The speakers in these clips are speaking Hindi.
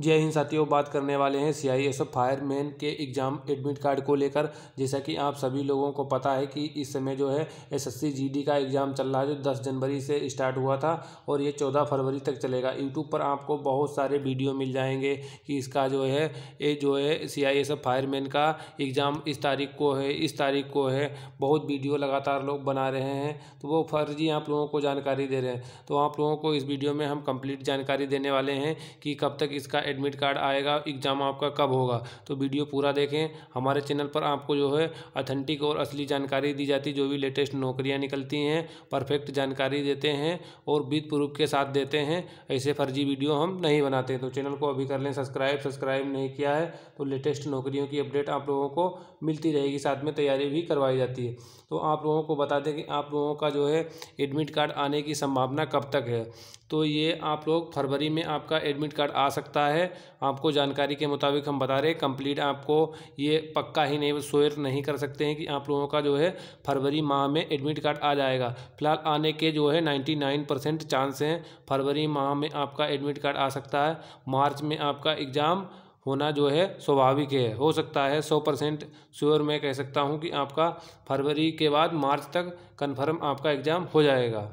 जय हिंद साथियों बात करने वाले हैं C I S F fireman के एग्ज़ाम एडमिट कार्ड को लेकर जैसा कि आप सभी लोगों को पता है कि इस समय जो है एसएससी जीडी का एग्ज़ाम चल रहा है जो दस जनवरी से स्टार्ट हुआ था और ये चौदह फरवरी तक चलेगा यूट्यूब पर आपको बहुत सारे वीडियो मिल जाएंगे कि इसका जो है ये जो है C I S F fireman का एग्ज़ाम इस तारीख को है इस तारीख को है बहुत वीडियो लगातार लोग बना रहे हैं तो वो फर्जी आप लोगों को जानकारी दे रहे हैं तो आप लोगों को इस वीडियो में हम कम्प्लीट जानकारी देने वाले हैं कि कब तक इसका एडमिट कार्ड आएगा एग्ज़ाम आपका कब होगा तो वीडियो पूरा देखें हमारे चैनल पर आपको जो है अथेंटिक और असली जानकारी दी जाती जो भी लेटेस्ट नौकरियाँ निकलती हैं परफेक्ट जानकारी देते हैं और बीत प्रूफ के साथ देते हैं ऐसे फर्जी वीडियो हम नहीं बनाते तो चैनल को अभी कर लें सब्सक्राइब सब्सक्राइब नहीं किया है तो लेटेस्ट नौकरियों की अपडेट आप लोगों को मिलती रहेगी साथ में तैयारी भी करवाई जाती है तो आप लोगों को बता दें कि आप लोगों का जो है एडमिट कार्ड आने की संभावना कब तक है तो ये आप लोग फरवरी में आपका एडमिट कार्ड आ सकता है है आपको जानकारी के मुताबिक हम बता रहे हैं कंप्लीट आपको ये पक्का ही नहीं शोर नहीं कर सकते हैं कि आप लोगों का जो है फरवरी माह में एडमिट कार्ड आ जाएगा फिलहाल आने के जो है नाइन्टी नाइन परसेंट चांस हैं फरवरी माह में आपका एडमिट कार्ड आ सकता है मार्च में आपका एग्ज़ाम होना जो है स्वाभाविक है हो सकता है सौ परसेंट श्योर मैं कह सकता हूँ कि आपका फरवरी के बाद मार्च तक कन्फर्म आपका एग्ज़ाम हो जाएगा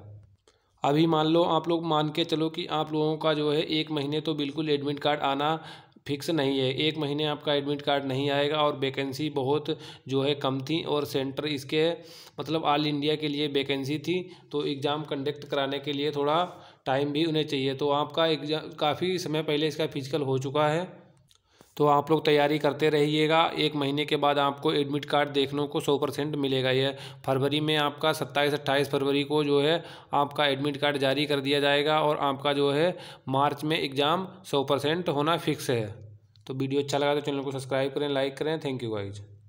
अभी मान लो आप लोग मान के चलो कि आप लोगों का जो है एक महीने तो बिल्कुल एडमिट कार्ड आना फिक्स नहीं है एक महीने आपका एडमिट कार्ड नहीं आएगा और वैकेंसी बहुत जो है कम थी और सेंटर इसके मतलब ऑल इंडिया के लिए वैकेंसी थी तो एग्ज़ाम कंडक्ट कराने के लिए थोड़ा टाइम भी उन्हें चाहिए तो आपका एग्जाम काफ़ी समय पहले इसका फिजिकल हो चुका है तो आप लोग तैयारी करते रहिएगा एक महीने के बाद आपको एडमिट कार्ड देखने को सौ परसेंट मिलेगा यह फरवरी में आपका सत्ताईस अट्ठाईस फरवरी को जो है आपका एडमिट कार्ड जारी कर दिया जाएगा और आपका जो है मार्च में एग्ज़ाम सौ परसेंट होना फिक्स है तो वीडियो अच्छा लगा तो चैनल को सब्सक्राइब करें लाइक करें थैंक यू गाइज